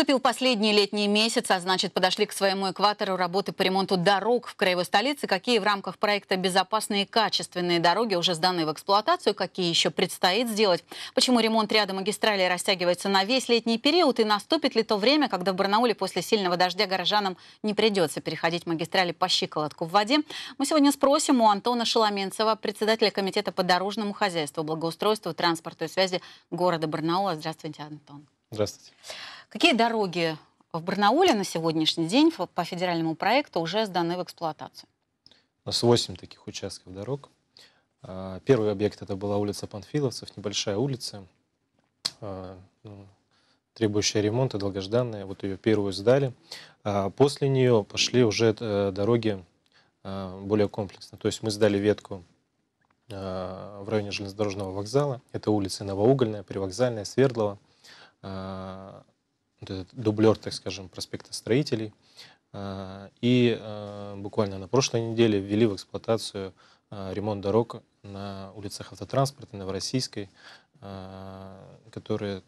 Наступил последний летний месяц, а значит подошли к своему экватору работы по ремонту дорог в краевой столице. Какие в рамках проекта «Безопасные и качественные дороги» уже сданы в эксплуатацию, какие еще предстоит сделать? Почему ремонт ряда магистралей растягивается на весь летний период и наступит ли то время, когда в Барнауле после сильного дождя горожанам не придется переходить магистрали по щиколотку в воде? Мы сегодня спросим у Антона Шеломенцева, председателя комитета по дорожному хозяйству, благоустройству, транспорту и связи города Барнаула. Здравствуйте, Антон. Здравствуйте. Какие дороги в Барнауле на сегодняшний день по федеральному проекту уже сданы в эксплуатацию? У нас 8 таких участков дорог. А, первый объект это была улица Панфиловцев, небольшая улица, а, ну, требующая ремонта, долгожданная. Вот ее первую сдали. А, после нее пошли уже э, дороги более комплексно. То есть мы сдали ветку в районе железнодорожного вокзала. Это улицы Новоугольная, Привокзальная, Свердлова. А, вот этот дублер, так скажем, проспекта строителей. А, и а, буквально на прошлой неделе ввели в эксплуатацию ремонт дорог на улицах автотранспорта Новороссийской, которые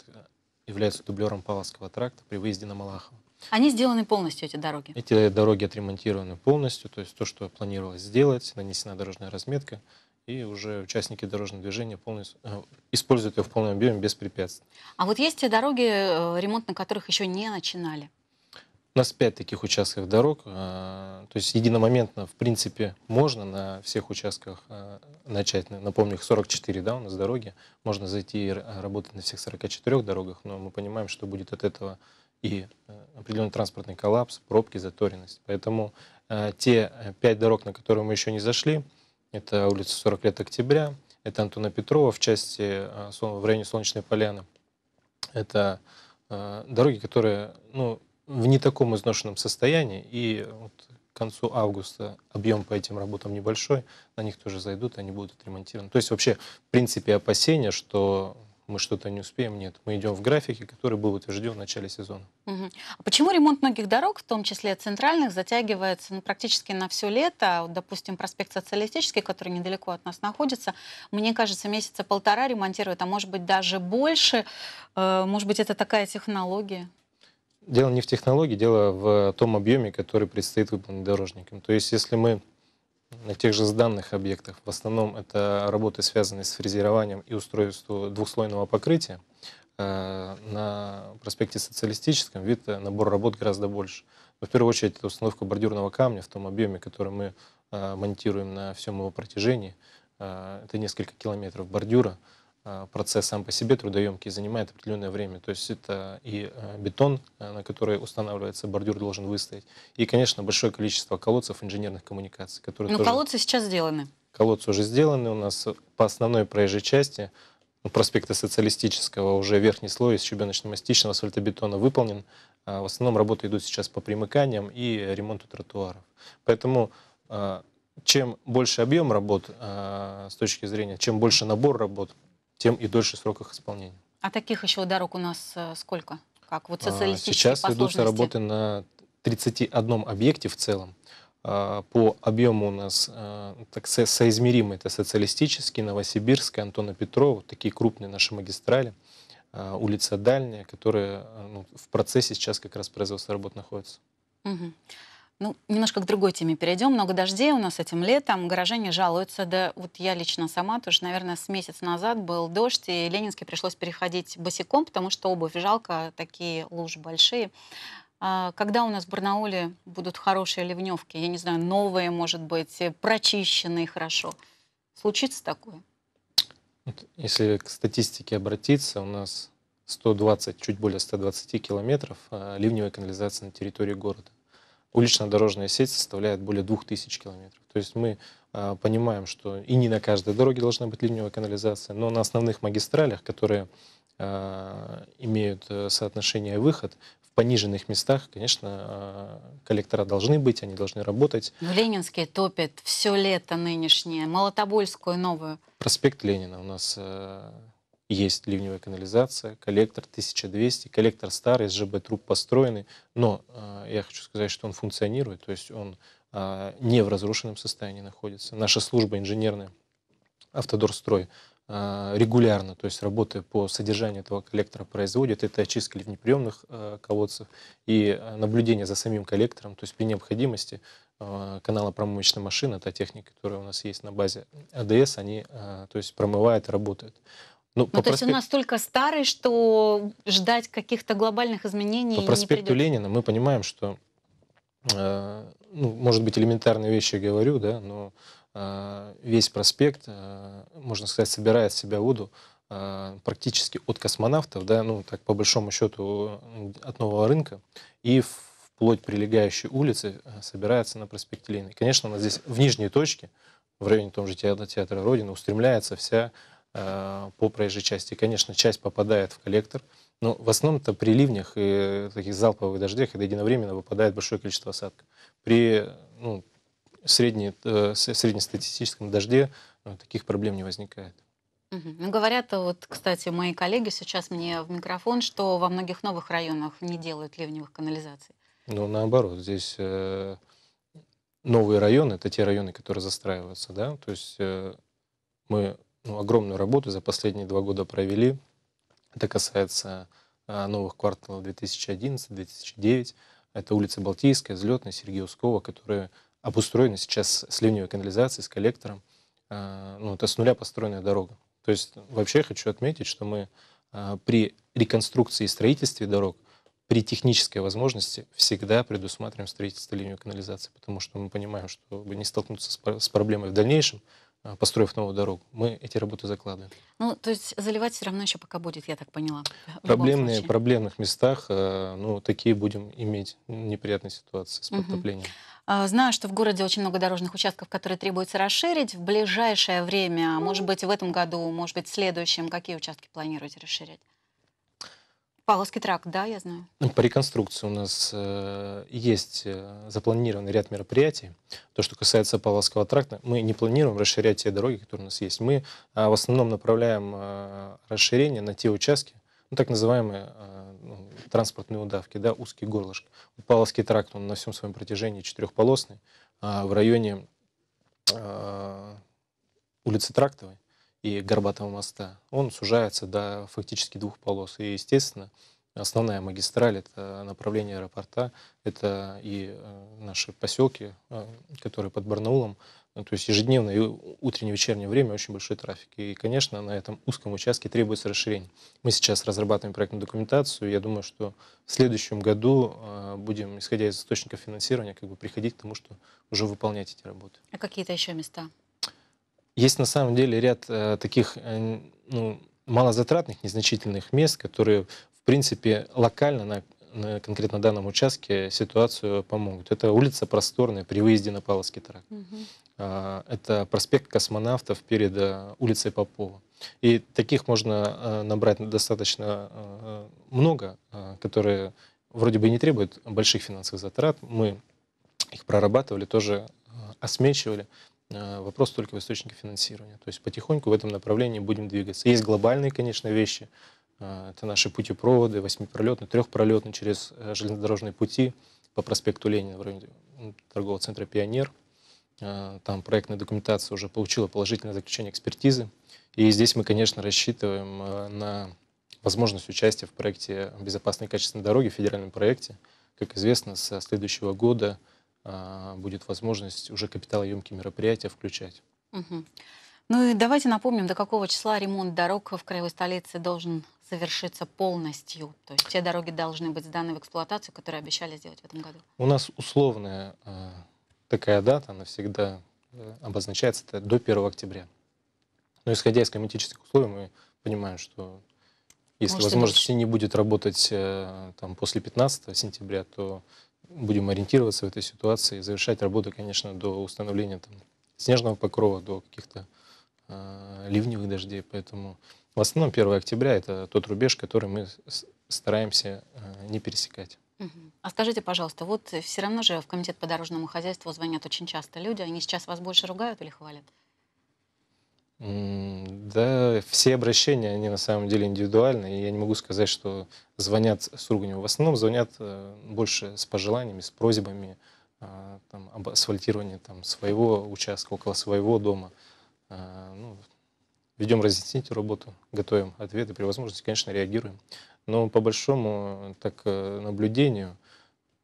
являются дублером Павловского тракта при выезде на Малахово. Они сделаны полностью, эти дороги? Эти дороги отремонтированы полностью, то есть то, что планировалось сделать, нанесена дорожная разметка, и уже участники дорожного движения полностью, э, используют ее в полном объеме без препятствий. А вот есть те дороги, э, ремонт на которых еще не начинали? У нас пять таких участков дорог, э, то есть единомоментно, в принципе, можно на всех участках начать. Напомню, их 44, да, у нас дороги. Можно зайти и работать на всех 44 дорогах, но мы понимаем, что будет от этого и определенный транспортный коллапс, пробки, заторенность. Поэтому те пять дорог, на которые мы еще не зашли, это улица 40 лет октября, это Антона Петрова в части э, в районе Солнечной Поляны. Это э, дороги, которые ну, в не таком изношенном состоянии, и вот к концу августа объем по этим работам небольшой, на них тоже зайдут, они будут отремонтированы. То есть вообще, в принципе, опасения, что мы что-то не успеем, нет. Мы идем в графике, который был утвержден в начале сезона. Угу. А почему ремонт многих дорог, в том числе центральных, затягивается ну, практически на все лето? А вот, допустим, проспект Социалистический, который недалеко от нас находится, мне кажется, месяца полтора ремонтируют, а может быть даже больше. Э, может быть, это такая технология? Дело не в технологии, дело в том объеме, который предстоит выполнить дорожникам. То есть, если мы на тех же сданных объектах. В основном это работы, связанные с фрезерованием и устройством двухслойного покрытия. Э, на проспекте Социалистическом вид э, набор работ гораздо больше. Но в первую очередь это установка бордюрного камня в том объеме, который мы э, монтируем на всем его протяжении. Это несколько километров бордюра. А, процесс сам по себе трудоемкий, занимает определенное время. То есть это и а, бетон, а, на который устанавливается, бордюр должен выстоять. И, конечно, большое количество колодцев инженерных коммуникаций. Которые Но тоже... колодцы сейчас сделаны. Колодцы уже сделаны. У нас по основной проезжей части проспекта Социалистического уже верхний слой из щебеночно-мастичного асфальтобетона выполнен. В основном работы идут сейчас по примыканиям и ремонту тротуаров. Поэтому чем больше объем работ с точки зрения, чем больше набор работ, тем и дольше срок их исполнения. А таких еще дорог у нас э, сколько? Как вот а, социалистические Сейчас ведутся работы на 31 объекте в целом. А, по объему у нас э, так, соизмеримы это социалистический, новосибирский, Антона Петрова, такие крупные наши магистрали, а, улица Дальняя, которые э, ну, в процессе сейчас как раз производства работ находится. Угу. Ну, немножко к другой теме перейдем. Много дождей у нас этим летом. Горожане жалуются. Да вот я лично сама тоже, наверное, с месяц назад был дождь, и Ленинске пришлось переходить босиком, потому что обувь жалко, такие лужи большие. А, когда у нас в Барнауле будут хорошие ливневки, я не знаю, новые, может быть, э, прочищенные хорошо, случится такое? Если к статистике обратиться, у нас 120, чуть более 120 километров э, ливневой канализации на территории города улично-дорожная сеть составляет более 2000 километров. То есть мы э, понимаем, что и не на каждой дороге должна быть ливневая канализация, но на основных магистралях, которые а, э, имеют соотношение выход, в пониженных местах, конечно, а, коллектора должны быть, они должны работать. В Ленинске топят все лето нынешнее, Молотобольскую новую. Проспект Ленина у нас э, есть ливневая канализация, коллектор 1200, коллектор старый, СЖБ-труб построенный, но э, я хочу сказать, что он функционирует, то есть он э, не в разрушенном состоянии находится. Наша служба инженерная «Автодорстрой» э, регулярно, то есть работы по содержанию этого коллектора производит, это очистка ливнеприемных э, колодцев и э, наблюдение за самим коллектором, то есть при необходимости э, канала промывочной машины, та техника, которая у нас есть на базе АДС, они, э, то есть, промывают, работают. Ну, ну то проспект... есть он настолько старый, что ждать каких-то глобальных изменений По проспекту не Ленина мы понимаем, что, э, ну, может быть, элементарные вещи я говорю, да, но э, весь проспект, э, можно сказать, собирает в себя воду э, практически от космонавтов, да, ну, так по большому счету от нового рынка, и вплоть прилегающей улицы э, собирается на проспекте Ленина. конечно, она здесь в нижней точке, в районе том же театра, театра Родины, устремляется вся Э, по проезжей части. Конечно, часть попадает в коллектор, но в основном-то при ливнях и таких залповых дождях это единовременно выпадает большое количество осадков. При ну, средне, э, среднестатистическом дожде ну, таких проблем не возникает. Ну Говорят, вот, кстати, мои коллеги сейчас мне в микрофон, что во многих новых районах не делают ливневых канализаций. Ну, наоборот, здесь э, новые районы, это те районы, которые застраиваются, да, то есть э, мы огромную работу за последние два года провели. Это касается а, новых кварталов 2011-2009. Это улица Балтийская, Взлетная, Сергеевского, которые обустроены сейчас с ливневой канализацией, с коллектором. А, ну, это с нуля построенная дорога. То есть вообще я хочу отметить, что мы а, при реконструкции и строительстве дорог при технической возможности всегда предусматриваем строительство линию канализации, потому что мы понимаем, что чтобы не столкнуться с проблемой в дальнейшем, а, построив новую дорогу. Мы эти работы закладываем. Ну, то есть заливать все равно еще пока будет, я так поняла. В Проблемные, проблемных местах, э, ну, такие будем иметь неприятные ситуации с подтоплением. Угу. Знаю, что в городе очень много дорожных участков, которые требуется расширить. В ближайшее время, а может ну. быть, в этом году, может быть, в следующем, какие участки планируете расширять? Павловский тракт, да, я знаю. Ну, по реконструкции у нас э, есть э, запланированный ряд мероприятий. То, что касается Павловского тракта, мы не планируем расширять те дороги, которые у нас есть. Мы э, в основном направляем э, расширение на те участки, ну, так называемые э, ну, транспортные удавки, да, узкие горлышки. Вот Павловский тракт, он на всем своем протяжении четырехполосный, э, в районе э, улицы Трактовой и Горбатого моста, он сужается до фактически двух полос. И, естественно, основная магистраль, это направление аэропорта, это и э, наши поселки, э, которые под Барнаулом, ну, то есть ежедневное и утреннее вечернее время очень большой трафик. И, конечно, на этом узком участке требуется расширение. Мы сейчас разрабатываем проектную документацию. Я думаю, что в следующем году э, будем, исходя из источников финансирования, как бы приходить к тому, что уже выполнять эти работы. А какие-то еще места? Есть на самом деле ряд э, таких э, ну, малозатратных, незначительных мест, которые, в принципе, локально на, на конкретно данном участке ситуацию помогут. Это улица Просторная при выезде на Павловский тракт. Угу. Э, это проспект Космонавтов перед э, улицей Попова. И таких можно э, набрать достаточно э, много, э, которые вроде бы не требуют больших финансовых затрат. Мы их прорабатывали, тоже э, осмечивали. Э, вопрос только в источнике финансирования. То есть потихоньку в этом направлении будем двигаться. Есть глобальные, конечно, вещи. Э, это наши путепроводы, восьмипролетные, трехпролетные через э, железнодорожные пути по проспекту Ленина в районе торгового центра «Пионер». Там проектная документация уже получила положительное заключение экспертизы. И здесь мы, конечно, рассчитываем на возможность участия в проекте безопасной и качественные дороги» в федеральном проекте. Как известно, со следующего года – а, будет возможность уже капиталоемкие мероприятия включать. Угу. Ну и давайте напомним, до какого числа ремонт дорог в краевой столице должен завершиться полностью? То есть те дороги должны быть сданы в эксплуатацию, которые обещали сделать в этом году? У нас условная а, такая дата, она всегда э, обозначается это до 1 октября. Но исходя из комитетических условий, мы понимаем, что если Может, возможности не будет работать э, там, после 15 сентября, то будем ориентироваться в этой ситуации и завершать работу, конечно, до установления там, снежного покрова, до каких-то э, ливневых дождей. Поэтому в основном 1 октября это тот рубеж, который мы стараемся э, не пересекать. А скажите, пожалуйста, вот э, все равно же в Комитет по дорожному хозяйству звонят очень часто люди. Они сейчас вас больше ругают или хвалят? Да, все обращения, они на самом деле индивидуальны, и я не могу сказать, что звонят с руганью. В основном звонят э, больше с пожеланиями, с просьбами а, там, об асфальтировании там, своего участка, около своего дома. А, ну, ведем разъяснительную работу, готовим ответы, при возможности, конечно, реагируем. Но по большому так э, наблюдению,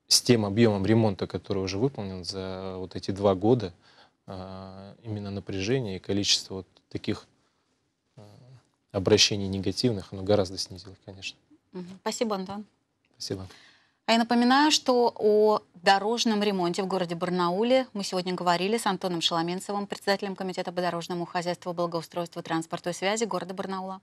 с тем объемом ремонта, который уже выполнен за вот эти два года, а, именно напряжение и количество вот таких э, обращений негативных, оно гораздо снизилось, конечно. Спасибо, Антон. Спасибо. А я напоминаю, что о дорожном ремонте в городе Барнауле мы сегодня говорили с Антоном Шеломенцевым, председателем Комитета по дорожному хозяйству, благоустройству, транспорту и связи города Барнаула.